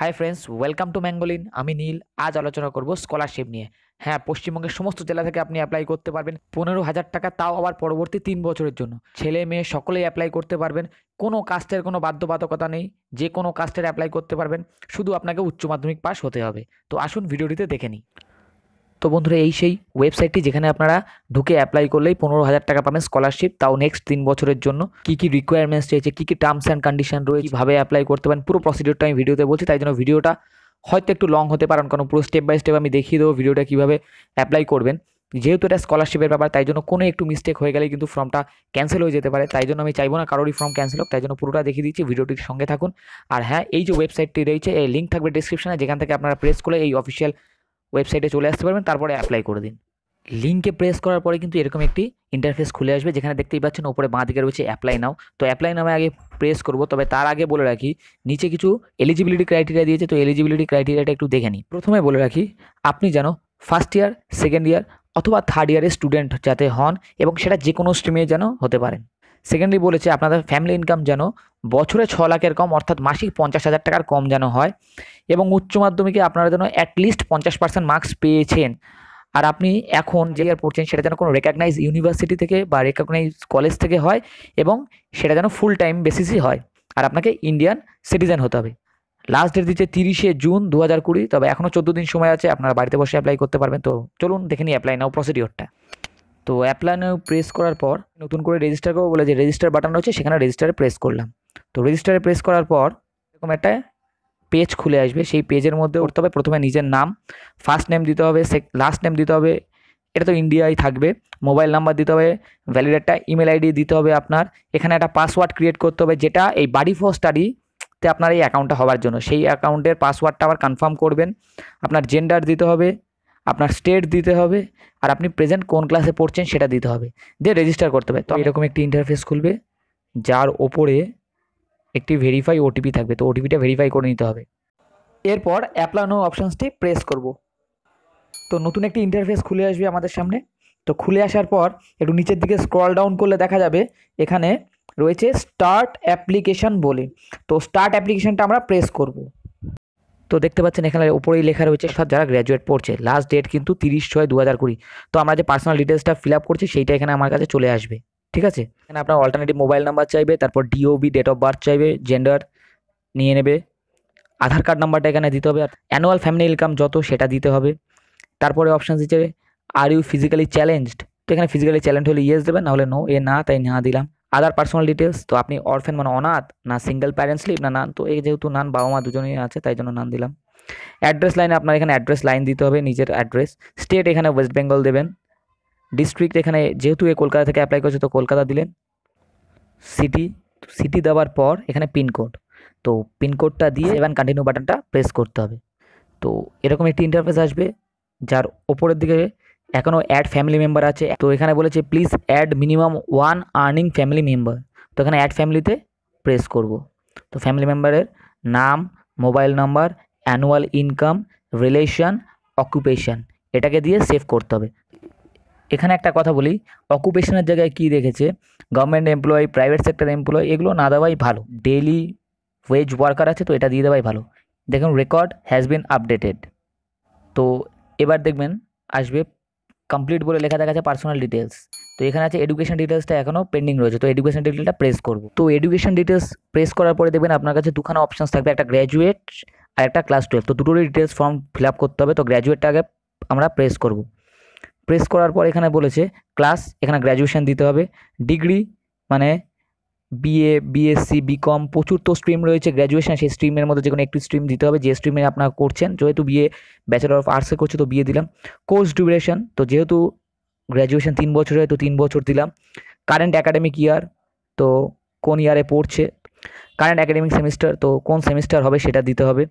high friends welcome to Mangolin আমি নীল আজ আলোচনা করব স্কলারশিপ নিয়ে হ্যাঁ পশ্চিমবঙ্গের সমস্ত জেলা থেকে আপনি অ্যাপ্লাই করতে পারবেন পনেরো হাজার টাকা তাও আবার পরবর্তী তিন বছরের জন্য ছেলে মেয়ে সকলেই অ্যাপ্লাই করতে পারবেন কোনো কাস্টের কোনো বাধ্যবাধকতা নেই যে কোনো কাস্টের অ্যাপ্লাই করতে পারবেন শুধু আপনাকে উচ্চ মাধ্যমিক পাস হতে হবে তো আসুন ভিডিওটিতে দেখে নিই তো বন্ধুরা এই সেই ওয়েবসাইটটি যেখানে আপনারা ঢুকে অ্যাপ্লাই করলেই পনেরো হাজার টাকা পাবেন স্কলারশিপ তাও নেক্সট তিন বছরের জন্য কী কী রিকোয়ারমেন্টস রয়েছে কী কী টার্মস অ্যান্ড কন্ডিশন রয়েছে কীভাবে অ্যাপ্লাই করতে পারেন পুরো প্রসিডিওরটা আমি ভিডিওতে বলছি তাই জন্য ভিডিওটা হয়তো একটু লং হতে পারেন কারণ পুরো স্টেপ বাই স্টেপ আমি দেখিয়ে দেবো ভিডিওটা কীভাবে অ্যাপ্লাই করবেন যেহেতু এটা স্কলারশিপের ব্যাপার তাই জন্য কোনো একটু মিস্টেক হয়ে গেলে কিন্তু ফর্মটা ক্যান্সেল হয়ে যেতে পারে তাই জন্য আমি চাইবো না কারোরই ফর্ম ক্যান্সেল হোক তাই জন্য পুরোটা দেখিয়ে দিচ্ছি ভিডিওটির সঙ্গে থাকুন আর হ্যাঁ এই যে ওয়েবসাইটটি রয়েছে এই লিঙ্ক থাকবে ডিসক্রিপশনে যেখান থেকে আপনারা প্রেস করলে এই অফিসিয়াল ওয়েবসাইটে চলে আসতে পারবেন তারপরে অ্যাপ্লাই করে দিন লিঙ্কে প্রেস করার পরে কিন্তু এরকম একটি ইন্টারফেস খুলে আসবে যেখানে দেখতেই পাচ্ছেন ওপরে বাঁ দিকে রয়েছে অ্যাপ্লাই নাও তো অ্যাপ্লাই নামে আগে প্রেস করব তবে তার আগে বলে রাখি নিচে কিছু এলিজিবিলিটি ক্রাইটেরিয়া দিয়েছে তো এলিজিবিলিটি ক্রাইটেরিয়াটা একটু দেখে নিই প্রথমে বলে রাখি আপনি যেন ফার্স্ট ইয়ার সেকেন্ড ইয়ার অথবা থার্ড ইয়ারের স্টুডেন্ট যাতে হন এবং সেটা যে কোনো স্ট্রিমে যেন হতে পারেন সেকেন্ডলি বলেছে আপনাদের ফ্যামিলি ইনকাম যেন বছরে ছ লাখের কম অর্থাৎ মাসিক পঞ্চাশ হাজার টাকার কম যেন হয় এবং উচ্চ মাধ্যমিকে আপনারা যেন অ্যাটলিস্ট পঞ্চাশ পার্সেন্ট মার্কস পেয়েছেন আর আপনি এখন যে ইয়ার পড়ছেন সেটা যেন কোনো রেকগনাইজ ইউনিভার্সিটি থেকে বা রেকগনাইজ কলেজ থেকে হয় এবং সেটা যেন ফুল টাইম বেসিসই হয় আর আপনাকে ইন্ডিয়ান সিটিজেন হতে হবে লাস্ট ডেট দিচ্ছে তিরিশে জুন দু হাজার কুড়ি তবে এখনও চোদ্দো দিন সময় আছে আপনারা বাড়িতে বসে অ্যাপ্লাই করতে পারবেন তো চলুন দেখে নিই অ্যাপ্লাই নাও প্রসিডিওরটা তো অ্যাপ্লাই প্রেস করার পর নতুন করে রেজিস্টার করবো বলে যে রেজিস্টার বাটন রয়েছে সেখানে রেজিস্টারে প্রেস করলাম তো রেজিস্টারে প্রেস করার পর এরকম একটা পেজ খুলে আসবে সেই পেজের মধ্যে উঠতে হবে প্রথমে নিজের নাম ফার্স্ট নেম দিতে হবে সে লাস্ট নেম দিতে হবে এটা তো ইন্ডিয়ায় থাকবে মোবাইল নাম্বার দিতে হবে ভ্যালিড একটা ইমেল আইডি দিতে হবে আপনার এখানে একটা পাসওয়ার্ড ক্রিয়েট করতে হবে যেটা এই বাড়ি ফোর স্টাডিতে আপনার এই অ্যাকাউন্টটা হওয়ার জন্য সেই অ্যাকাউন্টের পাসওয়ার্ডটা আবার কনফার্ম করবেন আপনার জেন্ডার দিতে হবে আপনার স্টেট দিতে হবে আর আপনি প্রেজেন্ট কোন ক্লাসে পড়ছেন সেটা দিতে হবে দিয়ে রেজিস্টার করতে হবে তো এরকম একটি ইন্টারফেস খুলবে যার ওপরে একটি ভেরিফাই ওটিপি থাকবে তো ওটিপিটা ভেরিফাই করে নিতে হবে এরপর অ্যাপ্লানো অপশানসটি প্রেস করব তো নতুন একটি ইন্টারফেস খুলে আসবে আমাদের সামনে তো খুলে আসার পর একটু নিচের দিকে স্ক্রল ডাউন করলে দেখা যাবে এখানে রয়েছে স্টার্ট অ্যাপ্লিকেশান বলে তো স্টার্ট অ্যাপ্লিকেশানটা আমরা প্রেস করবো তো দেখতে পাচ্ছেন এখানে উপরেই লেখা রয়েছে অর্থাৎ যারা গ্র্যাজুয়েট পড়ছে লাস্ট ডেট কিন্তু তিরিশ ছয় দু হাজার কুড়ি তো আমরা যে পার্সোনাল ডিটেলসটা ফিল আপ করছি সেইটা এখানে আমার কাছে চলে আসবে ঠিক আছে এখানে আপনার অল্টারনেটিভ মোবাইল নাম্বার চাইবে তারপর ডিওবি ডেট অফ বার্থ চাইবে জেন্ডার নিয়ে নেবে আধার কার্ড নাম্বারটা এখানে দিতে হবে আর অ্যানুয়াল ফ্যামিলি ইনকাম যত সেটা দিতে হবে তারপরে অপশান দিচ্ছে আর ইউ ফিজিক্যালি চ্যালেঞ্জড তো এখানে ফিজিক্যালি চ্যালেঞ্জ হলে ইয়েস দেবেন নাহলে নো এ না তাই না দিলাম আদার পার্সোনাল ডিটেলস তো আপনি অরফেন মানে অনাথ না সিঙ্গেল প্যারেন্টস লিভ না নান তো এই যেহেতু নান বাবা মা দুজনেই আছে তাই জন্য নান দিলাম অ্যাড্রেস লাইনে আপনার এখানে অ্যাড্রেস লাইন দিতে হবে নিজের অ্যাড্রেস স্টেট এখানে ওয়েস্ট বেঙ্গল দেবেন ডিস্ট্রিক্ট এখানে যেহেতু এ কলকাতা থেকে অ্যাপ্লাই করছে তো কলকাতা দিলেন সিটি সিটি দেওয়ার পর এখানে পিনকোড তো পিনকোডটা দিয়ে এবার কন্টিনিউ বাটনটা প্রেস করতে হবে তো এরকম একটি ইন্টারফেস আসবে যার ওপরের দিকে এখনও অ্যাড ফ্যামিলি মেম্বার আছে তো এখানে বলেছে please add minimum one earning family member তো এখানে অ্যাড ফ্যামিলিতে প্রেস করব তো ফ্যামিলি মেম্বারের নাম mobile number annual income relation occupation এটাকে দিয়ে সেভ করতে হবে এখানে একটা কথা বলি অকুপেশনের জায়গায় কি রেখেছে government employee private sector employee এগুলো না দেওয়াই ভালো ডেলি ওয়েজ ওয়ার্কার আছে তো এটা দিয়ে দেওয়াই ভালো দেখুন রেকর্ড হ্যাজ বিন আপডেটেড তো এবার দেখবেন আসবে কমপ্লিট বলে লেখা দেখা যাচ্ছে পার্সোনাল ডিটেলস তো এখানে আছে এডুকেশন ডিটেলসটা এখনও পেন্ডিং রয়েছে তো এডুকেশন ডিটেলটা প্রেস করব তো এডুকেশন ডিটেলস প্রেস করার পরে দেখবেন আপনার কাছে দুখানা অপশানস থাকবে একটা গ্র্যাজুয়েট আর একটা ক্লাস টুয়েলভ তো দুটোরই ডিটেলস ফর্ম ফিল আপ করতে হবে তো গ্র্যাজুয়েটটা আগে আমরা প্রেস করব প্রেস করার পর এখানে বলেছে ক্লাস এখানে গ্র্যাজুয়েশান দিতে হবে ডিগ্রি মানে বিএ বিএসসি বিকম প্রচুর তো স্ট্রিম রয়েছে গ্র্যাজুয়েশন সেই স্ট্রিমের মধ্যে যে কোনো একটি স্ট্রিম দিতে হবে যে স্ট্রিমে আপনারা করছেন যেহেতু বিএ ব্যাচেলর অফ আর্টসে করছে তো বিএ দিলাম কোর্স ডিউরেশন তো যেহেতু গ্র্যাজুয়েশন তিন বছর হয় তো তিন বছর দিলাম কারেন্ট অ্যাকাডেমিক ইয়ার তো কোন ইয়ারে পড়ছে কারেন্ট অ্যাকাডেমিক সেমিস্টার তো কোন সেমিস্টার হবে সেটা দিতে হবে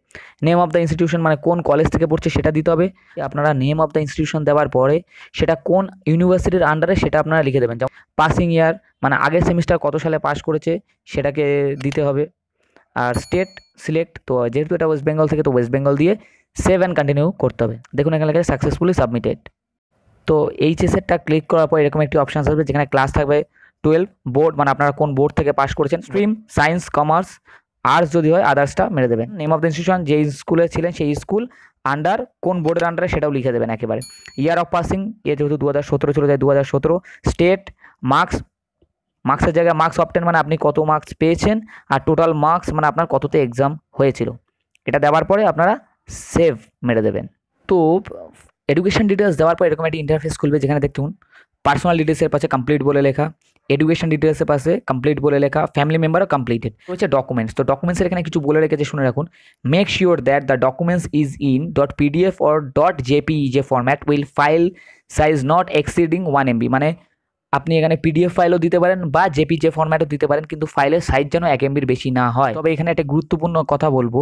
নেম অফ দ্য ইনস্টিটিউশন মানে কোন কলেজ থেকে পড়ছে সেটা দিতে হবে আপনারা নেম অফ দ্য ইনস্টিটিউশন দেওয়ার পরে সেটা কোন ইউনিভার্সিটির আন্ডারে সেটা আপনারা লিখে দেবেন যেমন পাসিং ইয়ার মানে আগের সেমিস্টার কত সালে পাস করেছে সেটাকে দিতে হবে আর স্টেট সিলেক্ট তো যেহেতু এটা ওয়েস্ট বেঙ্গল থেকে তো ওয়েস্ট বেঙ্গল দিয়ে সেভ অ্যান্ড কন্টিনিউ করতে হবে দেখুন এখানে লেখা সাকসেসফুলি সাবমিটেড তো এইচএসেরটা ক্লিক করার পর এরকম একটি অপশান আসবে যেখানে ক্লাস থাকবে টুয়েলভ বোর্ড মানে আপনারা কোন বোর্ড থেকে পাশ করেছেন স্ট্রিম সায়েন্স কমার্স আর্টস যদি হয় আদার্সটা মেরে দেবেন নেম অফ দ্য ইনস্টিটিউশন যে স্কুলে ছিলেন সেই স্কুল আন্ডার কোন বোর্ডের আন্ডারে সেটাও লিখে দেবেন একেবারে ইয়ার অফ পাসিং এ যেহেতু দু হাজার সতেরো ছিল তাই দু হাজার সতেরো স্টেট মার্কস মার্কসের জায়গায় মার্কস অপটেন মানে আপনি কত মার্কস পেয়েছেন আর টোটাল মার্কস মানে আপনার কততে এক্সাম হয়েছিল এটা দেওয়ার পরে আপনারা সেভ মেরে দেবেন তো এডুকেশন ডিটেলস দেওয়ার পর এরকম একটি ইন্টারফেস খুলবে যেখানে দেখুন পার্সোনাল ডিটেলসের পাশে কমপ্লিট বলে লেখা এডুকেশন ডিটেলসের পাশে কমপ্লিট বলে লেখা ফ্যামিলি মেম্বারও কমপ্লিটেড রয়েছে ডকুমেন্টস তো ডকুমেন্টসের এখানে কিছু বলে রেখেছে শুনে রাখুন make sure that the documents is in dot PDF or dot JP যে format will file size not exceeding one MB মানে আপনি এখানে পিডিএফ ফাইলও দিতে পারেন বা জেপিজে ফরম্যাটও দিতে পারেন কিন্তু ফাইলের সাইজ যেন এক এমবির বেশি না হয় তবে এখানে একটা গুরুত্বপূর্ণ কথা বলবো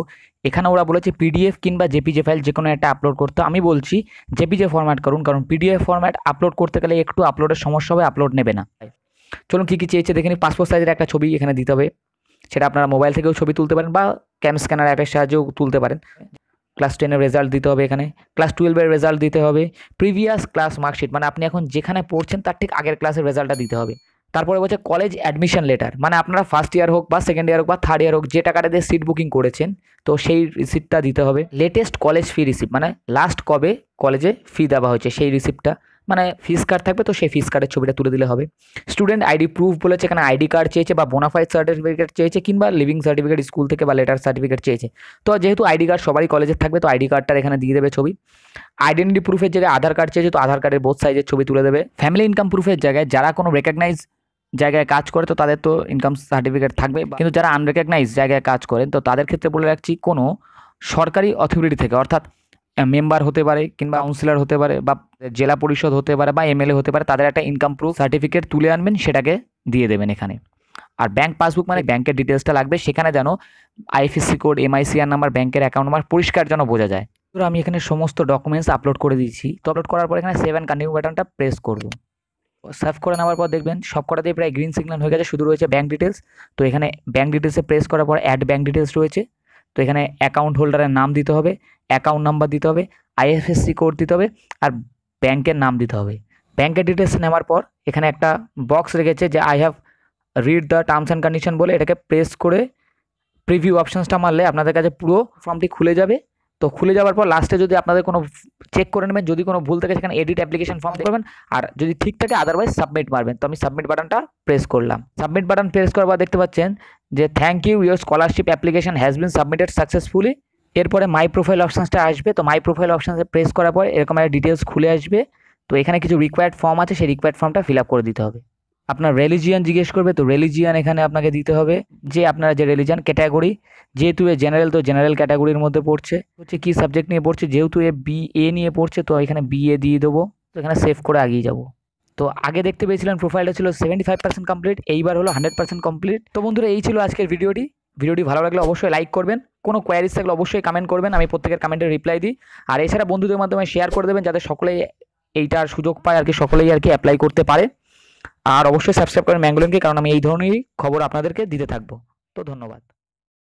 এখানে ওরা বলেছে পিডিএফ কিংবা জেপিজে ফাইল যে কোনো একটা আপলোড করতে আমি বলছি জেপিজে ফরম্যাট করুন কারণ পিডিএফ ফরম্যাট আপলোড করতে গেলে একটু আপলোডের সমস্যা হবে আপলোড নেবে না চলুন কী কী চেয়েছে দেখে নিই পাসপোর্ট সাইজের একটা ছবি এখানে দিতে হবে সেটা আপনারা মোবাইল থেকেও ছবি তুলতে পারেন বা ক্যাম স্ক্যানার অ্যাপের সাহায্যেও তুলতে পারেন ক্লাস টেনের রেজাল্ট দিতে হবে এখানে ক্লাস টুয়েলভের রেজাল্ট দিতে হবে প্রিভিয়াস ক্লাস মার্কশিট মানে আপনি এখন যেখানে পড়ছেন তার ঠিক আগের ক্লাসের রেজাল্টটা দিতে হবে তারপরে বলছে কলেজ অ্যাডমিশন লেটার মানে আপনারা ফার্স্ট ইয়ার হোক বা সেকেন্ড ইয়ার হোক বা থার্ড ইয়ার হোক যে টাকাটা দিয়ে সিট বুকিং করেছেন তো সেই রিসিপ্টটা দিতে হবে লেটেস্ট কলেজ ফি রিসিপ্ট মানে লাস্ট কবে কলেজে ফি দেওয়া হয়েছে সেই রিসিপ্টটা মানে ফিস কার্ড থাকবে তো সেই ফিস কার্ডের ছবিটা তুলে দিলে হবে স্টুডেন্ট আইডি প্রুফ বলেছে এখানে আইডি কার্ড চেয়েছে বা বোনাফাইড সার্টিফিকেট চেয়েছে কিংবা লিভিং সার্টিফিকেট স্কুল থেকে বা লেটার সার্টিফিকেট চেয়েছে তো যেহেতু আইডি কার্ড সবারই কলেজের থাকবে তো আইডি কার্ডটার এখানে দিয়ে দেবে ছবি আইডেন্টি প্রুফের জায়গায় আধার কার্ড চেয়েছে তো আধার কার্ডের বোথ সাইজের ছবি তুলে দেবে ফ্যামিলি ইনকাম প্রুফের জায়গায় যারা কোনো রেকগনাইজ জায়গায় কাজ করে তো তাদের তো ইনকাম সার্টিফিকেট থাকবে কিন্তু যারা আনরেকগনাইজ জায়গায় কাজ করেন তো তাদের ক্ষেত্রে বলে রাখছি কোনো সরকারি অথরিটি থেকে অর্থাৎ মেম্বার হতে পারে কিংবা কাউন্সিলর হতে পারে বা জেলা পরিষদ হতে পারে বা এমএলএ হতে পারে তাদের একটা ইনকাম প্রুফ সার্টিফিকেট তুলে আনবেন সেটাকে দিয়ে দেবেন এখানে আর ব্যাংক পাসবুক মানে ব্যাংকের ডিটেলসটা লাগবে সেখানে যেন আইএফএসি কোড এমআইসিআর নাম্বার ব্যাংকের অ্যাকাউন্ট নাম্বার পরিষ্কার যেন বোঝা যায় তো আমি এখানে সমস্ত ডকুমেন্টস আপলোড করে দিয়েছি তো আপলোড করার পর এখানে সেভ অ্যান্ড বাটনটা প্রেস করবো সার্ভ করে নেওয়ার পর দেখবেন সব কটাতেই প্রায় গ্রিন সিগন্যাল হয়ে গেছে শুধু রয়েছে ব্যাঙ্ক ডিটেলস তো এখানে ব্যাঙ্ক ডিটেলসে প্রেস করার পর অ্যাড ব্যাঙ্ক ডিটেলস রয়েছে তো এখানে অ্যাকাউন্ট হোল্ডারের নাম দিতে হবে অ্যাকাউন্ট নাম্বার দিতে হবে আইএফএসসি কোড দিতে হবে আর ব্যাংকের নাম দিতে হবে ব্যাংকের ডিটেলস নেওয়ার পর এখানে একটা বক্স রেখেছে যে I have read the terms and condition বলে এটাকে প্রেস করে প্রিভিউ অপশানসটা মারলে আপনাদের কাছে পুরো ফর্মটি খুলে যাবে তো খুলে যাওয়ার পর লাস্টে যদি আপনাদের কোনো চেক করে নেবেন যদি কোনো ভুল থাকে সেখানে এডিট অ্যাপ্লিকেশন ফর্ম করবেন আর যদি ঠিক থাকে আদারওয়াইজ সাবমিট মারবেন তো আমি সাবমিট বাটনটা প্রেস করলাম সাবমিট বাটন প্রেস করার পর দেখতে পাচ্ছেন যে thank you your scholarship application has been submitted successfully এরপরে মাই প্রোফাইল অপশানসটা আসবে তো মাই প্রোফাইল অপশানসে প্রেস করার পর এরকম একটা ডিটেলস খুলে আসবে তো এখানে কিছু রিকোয়ার্ড ফর্ম আছে সেই রিকোয়ার্ড ফর্মটা ফিল আপ করে দিতে হবে আপনার রিলিজিয়ান জিজ্ঞেস করবে তো রিলিজিয়ান এখানে আপনাকে দিতে হবে যে আপনারা যে রিলিজিয়ান ক্যাটাগরি যেহেতু এ জেনারেল তো জেনারেল ক্যাটাগরির মধ্যে পড়ছে হচ্ছে কী সাবজেক্ট নিয়ে পড়ছে যেহেতু এ বি এ নিয়ে পড়ছে তো এখানে বি এ দিয়ে দেবো তো এখানে সেভ করে আগিয়ে যাবো তো আগে দেখতে পেয়েছিলেন প্রোফাইলটা ছিল সেভেন্টি ফাইভ পার্সেন্ট কমপ্লিট এইবার হলো হান্ড্রেড পার্সেন্ট কমপ্লিট তো বন্ধুরা এই ছিল আজকের ভিডিওটি ভিডিওটি ভালো লাগলে অবশ্যই লাইক করবেন কোনো কোয়ারিজ থাকলে অবশ্যই কমেন্ট করবেন আমি প্রত্যেকের কমেন্টের রিপ্লাই দিই আর এছাড়া বন্ধুদের মাধ্যমে শেয়ার করে দেবেন যাতে সকলেই এইটার সুযোগ পায় আর কি সকলেই আর কি অ্যাপ্লাই করতে পারে আর অবশ্যই সাবস্ক্রাইব করেন ম্যাঙ্গোলিনকে কারণ আমি এই ধরনেরই খবর আপনাদেরকে দিতে থাকবো তো ধন্যবাদ